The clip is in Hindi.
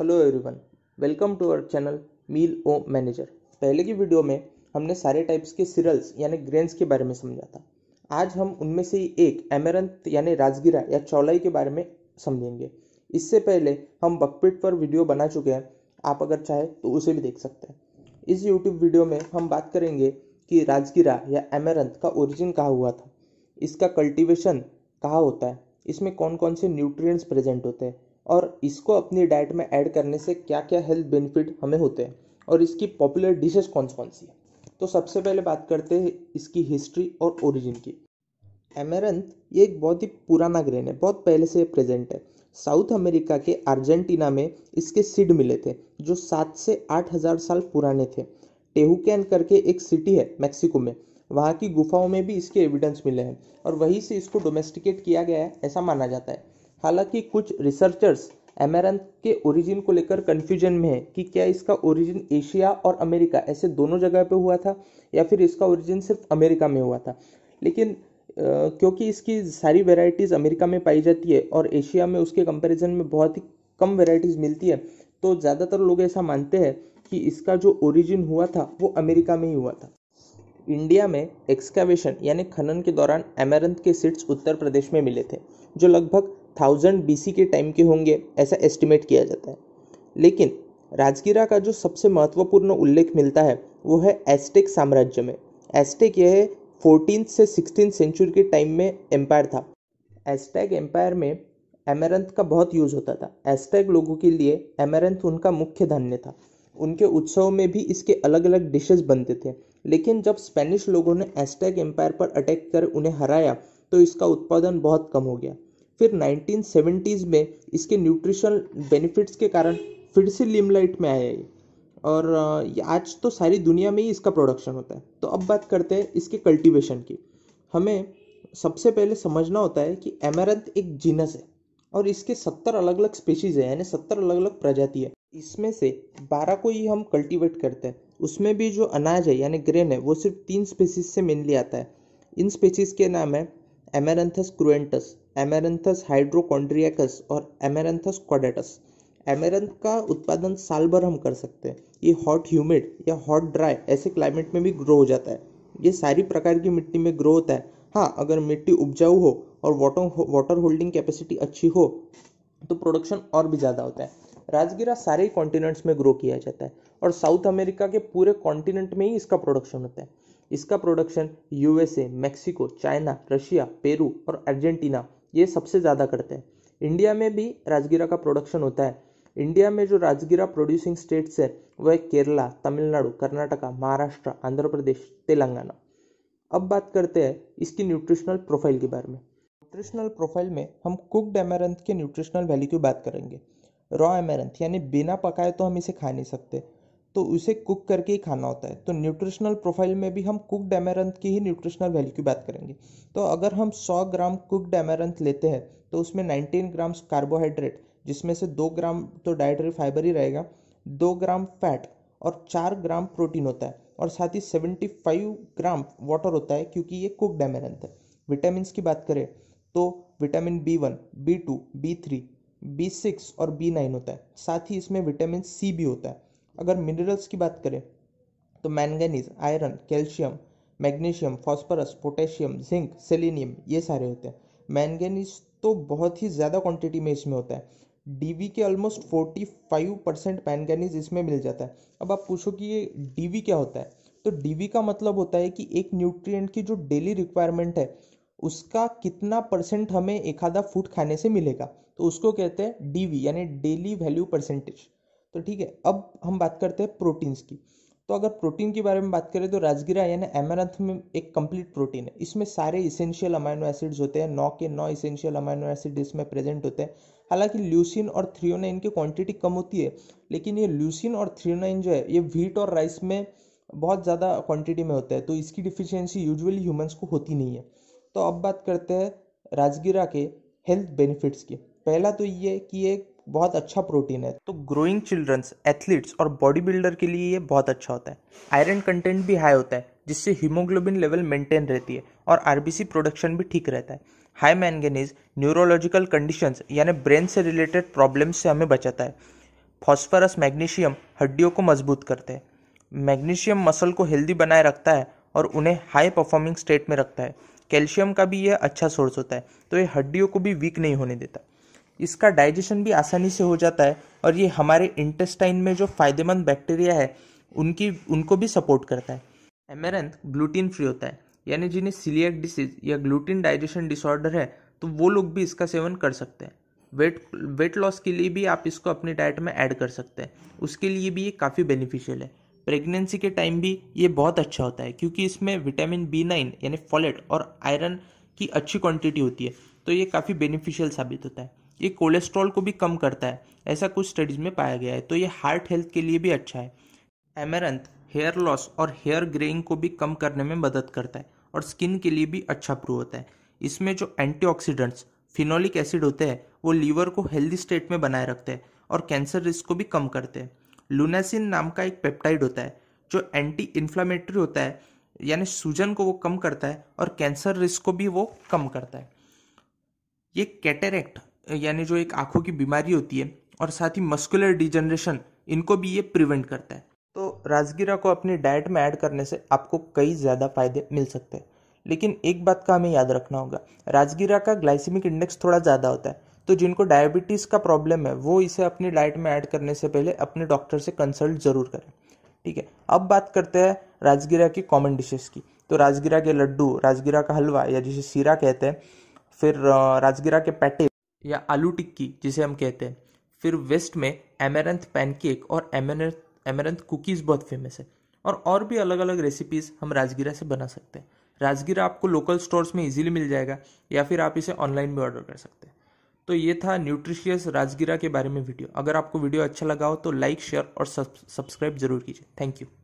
hello everyone welcome to our channel meal o manager पहले की वीडियो में हमने सारे टाइप्स के सीरल्स यानी ग्रेन्स के बारे में समझा था आज हम उनमें से एक एमेरंथ यानी राजगिरा या चौलाई के बारे में समझेंगे इससे पहले हम बकपीट पर वीडियो बना चुके हैं आप अगर चाहे तो उसे भी देख सकते हैं इस यूट्यूब वीडियो में हम बात करेंगे कि राजगिरा या एमेरंथ का ओरिजिन कहाँ हुआ था इसका कल्टिवेशन कहाँ होता है इसमें कौन कौन से न्यूट्रिएंट्स प्रेजेंट होते हैं और इसको अपनी डाइट में ऐड करने से क्या क्या हेल्थ बेनिफिट हमें होते हैं और इसकी पॉपुलर डिशेस कौन कौन सी है तो सबसे पहले बात करते हैं इसकी हिस्ट्री और ओरिजिन की एमेरंथ ये एक बहुत ही पुराना ग्रेन है बहुत पहले से प्रेजेंट है साउथ अमेरिका के अर्जेंटीना में इसके सीड मिले थे जो सात से आठ हज़ार साल पुराने थे टेहुकैन करके एक सिटी है मैक्सिको में वहाँ की गुफाओं में भी इसके एविडेंस मिले हैं और वहीं से इसको डोमेस्टिकेट किया गया है ऐसा माना जाता है हालांकि कुछ रिसर्चर्स एमेरंथ के ओरिजिन को लेकर कन्फ्यूजन में है कि क्या इसका ओरिजिन एशिया और अमेरिका ऐसे दोनों जगह पे हुआ था या फिर इसका ओरिजिन सिर्फ अमेरिका में हुआ था लेकिन क्योंकि इसकी सारी वेराइटीज़ अमेरिका में पाई जाती है और एशिया में उसके कंपेरिजन में बहुत ही कम वेराइटीज़ मिलती है तो ज़्यादातर लोग ऐसा मानते हैं कि इसका जो ओरिजिन हुआ था वो अमेरिका में ही हुआ था इंडिया में एक्सकावेशन यानी खनन के दौरान एमेरंथ के सीट्स उत्तर प्रदेश में मिले थे जो लगभग थाउजेंड बी के टाइम के होंगे ऐसा एस्टिमेट किया जाता है लेकिन राजगिरा का जो सबसे महत्वपूर्ण उल्लेख मिलता है वो है एस्टेक साम्राज्य में एस्टेक यह फोर्टीन से सिक्सटीन सेंचुरी के टाइम में एम्पायर था एस्टेक एम्पायर में एमेरंथ का बहुत यूज़ होता था एस्टेक लोगों के लिए एमेरंथ उनका मुख्य धान्य था उनके उत्सव में भी इसके अलग अलग डिशेस बनते थे लेकिन जब स्पेनिश लोगों ने एस्टेक एम्पायर पर अटैक कर उन्हें हराया तो इसका उत्पादन बहुत कम हो गया फिर 1970s में इसके न्यूट्रिशन बेनिफिट्स के कारण फिर से लिमलाइट में आया ये और आज तो सारी दुनिया में ही इसका प्रोडक्शन होता है तो अब बात करते हैं इसके कल्टीवेशन की हमें सबसे पहले समझना होता है कि एमरंथ एक जीनस है और इसके सत्तर अलग अलग स्पेशीज़ है यानी सत्तर अलग अलग प्रजाति है इसमें से बारह को ही हम कल्टीवेट करते हैं उसमें भी जो अनाज है यानी ग्रेन है वो सिर्फ तीन स्पेसीज से मेनली आता है इन स्पेसीज के नाम है एमेरेंथस क्रुएंटस एमेरेंथस हाइड्रोकॉन्ड्रियाकस और एमेरेंथस क्वाडेटस एमेरेंथ का उत्पादन साल भर हम कर सकते हैं ये हॉट ह्यूमिड या हॉट ड्राई ऐसे क्लाइमेट में भी ग्रो हो जाता है ये सारी प्रकार की मिट्टी में ग्रो होता है हाँ अगर मिट्टी उपजाऊ हो और वाटर वाटर होल्डिंग कैपेसिटी अच्छी हो तो प्रोडक्शन और भी ज़्यादा होता है राजगिरा सारे कॉन्टिनेंट्स में ग्रो किया जाता है और साउथ अमेरिका के पूरे कॉन्टिनेंट में ही इसका प्रोडक्शन होता है इसका production USA Mexico China Russia Peru और अर्जेंटीना ये सबसे ज़्यादा करते हैं इंडिया में भी राजगिरा का प्रोडक्शन होता है इंडिया में जो राजगिरा प्रोड्यूसिंग स्टेट्स है वह केरला तमिलनाडु कर्नाटका महाराष्ट्र आंध्र प्रदेश तेलंगाना अब बात करते हैं इसकी न्यूट्रिशनल प्रोफाइल के बारे में न्यूट्रिशनल प्रोफाइल में हम कुक्ड एमेरंथ के न्यूट्रिशनल वैल्यू की बात करेंगे रॉ एमेरेंथ यानी बिना पकाए तो हम इसे खा नहीं सकते तो उसे कुक करके ही खाना होता है तो न्यूट्रिशनल प्रोफाइल में भी हम कुक डेमेरंथ की ही न्यूट्रिशनल वैल्यू की बात करेंगे तो अगर हम 100 ग्राम कुक एमेरंथ लेते हैं तो उसमें 19 ग्राम्स कार्बोहाइड्रेट जिसमें से दो ग्राम तो डाइटरी फाइबर ही रहेगा दो ग्राम फैट और चार ग्राम प्रोटीन होता है और साथ ही सेवेंटी फाइव ग्राम वाटर होता है क्योंकि ये कुक एमेरंथ है विटामिन की बात करें तो vitamin B one B two B three B six और बी नाइन होता है साथ ही इसमें विटामिन सी भी होता है अगर मिनरल्स की बात करें तो manganese iron calcium magnesium phosphorus potassium zinc selenium ये सारे होते हैं मैंगनीज तो बहुत ही ज़्यादा क्वांटिटी में इसमें होता है डी के almost forty five percent manganese इसमें मिल जाता है अब आप पूछो कि ये डी क्या होता है तो डी का मतलब होता है कि एक न्यूट्रिएंट की जो डेली रिक्वायरमेंट है उसका कितना परसेंट हमें एक आधा फूड खाने से मिलेगा तो उसको कहते हैं डी यानी डेली वैल्यू परसेंटेज तो ठीक है अब हम बात करते हैं प्रोटीन्स की तो अगर प्रोटीन के बारे में बात करें तो राजगिरा यानी एमरथ में एक कंप्लीट प्रोटीन है इसमें सारे इसेंशियल अमाइनो एसिड्स होते हैं नौ के नौ इसेंशियल अमाइनो एसिड इसमें प्रेजेंट होते हैं हालांकि ल्यूसिन और थ्रियोनाइन की क्वांटिटी कम होती है लेकिन ये ल्यूसिन और थ्रियोनाइन जो है ये व्हीट और राइस में बहुत ज़्यादा क्वांटिटी में होता है तो इसकी डिफिशियंसी यूजुअली ह्यूमंस को होती नहीं है तो अब बात करते हैं राजगिरा के हेल्थ बेनिफिट्स की पहला तो ये कि ये बहुत अच्छा प्रोटीन है तो ग्रोइंग चिल्ड्रंस एथलीट्स और बॉडी बिल्डर के लिए ये बहुत अच्छा होता है आयरन कंटेंट भी हाई होता है जिससे हीमोग्लोबिन लेवल मेंटेन रहती है और आरबीसी प्रोडक्शन भी ठीक रहता है हाई मैंगनीज न्यूरोलॉजिकल कंडीशंस यानी ब्रेन से रिलेटेड प्रॉब्लम्स से हमें बचाता है फॉस्फरस मैग्नीशियम हड्डियों को मजबूत करते हैं मैग्नीशियम मसल को हेल्दी बनाए रखता है और उन्हें हाई परफॉर्मिंग स्टेट में रखता है कैल्शियम का भी यह अच्छा सोर्स होता है तो ये हड्डियों को भी वीक नहीं होने देता इसका डाइजेशन भी आसानी से हो जाता है और ये हमारे इंटेस्टाइन में जो फायदेमंद बैक्टीरिया है उनकी उनको भी सपोर्ट करता है एमेरेंथ ग्लूटीन फ्री होता है यानी जिन्हें सीलियक डिसीज या ग्लूटीन डाइजेशन डिसऑर्डर है तो वो लोग भी इसका सेवन कर सकते हैं वेट वेट लॉस के लिए भी आप इसको अपनी डाइट में ऐड कर सकते हैं उसके लिए भी ये काफ़ी बेनिफिशियल है प्रेगनेंसी के टाइम भी ये बहुत अच्छा होता है क्योंकि इसमें विटामिन बी नाइन यानी फॉलेट और आयरन की अच्छी क्वांटिटी होती है तो ये काफ़ी बेनिफिशियल साबित होता है ये कोलेस्ट्रॉल को भी कम करता है ऐसा कुछ स्टडीज़ में पाया गया है तो ये हार्ट हेल्थ के लिए भी अच्छा है एमेरंथ हेयर लॉस और हेयर ग्रेइंग को भी कम करने में मदद करता है और स्किन के लिए भी अच्छा प्रूव होता है इसमें जो एंटीऑक्सीडेंट्स फिनोलिक एसिड होते हैं वो लीवर को हेल्दी स्टेट में बनाए रखते हैं और कैंसर रिस्क को भी कम करते हैं लुनासिन नाम का एक पेप्टाइड होता है जो एंटी इन्फ्लामेटरी होता है यानी सूजन को वो कम करता है और कैंसर रिस्क को भी वो कम करता है ये कैटेरेक्ट यानी जो एक आंखों की बीमारी होती है और साथ ही मस्कुलर डिजनरेशन इनको भी ये प्रिवेंट करता है तो राजगिरा को अपनी डाइट में ऐड करने से आपको कई ज़्यादा फायदे मिल सकते हैं लेकिन एक बात का हमें याद रखना होगा राजगिरा का ग्लाइसेमिक इंडेक्स थोड़ा ज़्यादा होता है तो जिनको डायबिटीज़ का प्रॉब्लम है वो इसे अपनी डाइट में ऐड करने से पहले अपने डॉक्टर से कंसल्ट ज़रूर करें ठीक है अब बात करते हैं राजगिरा की कॉमन डिशेस की तो राजगिरा के लड्डू राजगिरा का हलवा या जिसे सीरा कहते हैं फिर राजगिरा के पैटे या आलू टिक्की जिसे हम कहते हैं फिर वेस्ट में एमेरंथ पैनकेक और एमेरंथ एमेरंथ कुकीज़ बहुत फेमस है और और भी अलग अलग रेसिपीज़ हम राजगिरा से बना सकते हैं राजगिरा आपको लोकल स्टोर्स में इजीली मिल जाएगा या फिर आप इसे ऑनलाइन भी ऑर्डर कर सकते हैं तो ये था न्यूट्रिशियस राजगिरा के बारे में वीडियो अगर आपको वीडियो अच्छा लगा हो तो लाइक शेयर और सब्सक्राइब जरूर कीजिए थैंक यू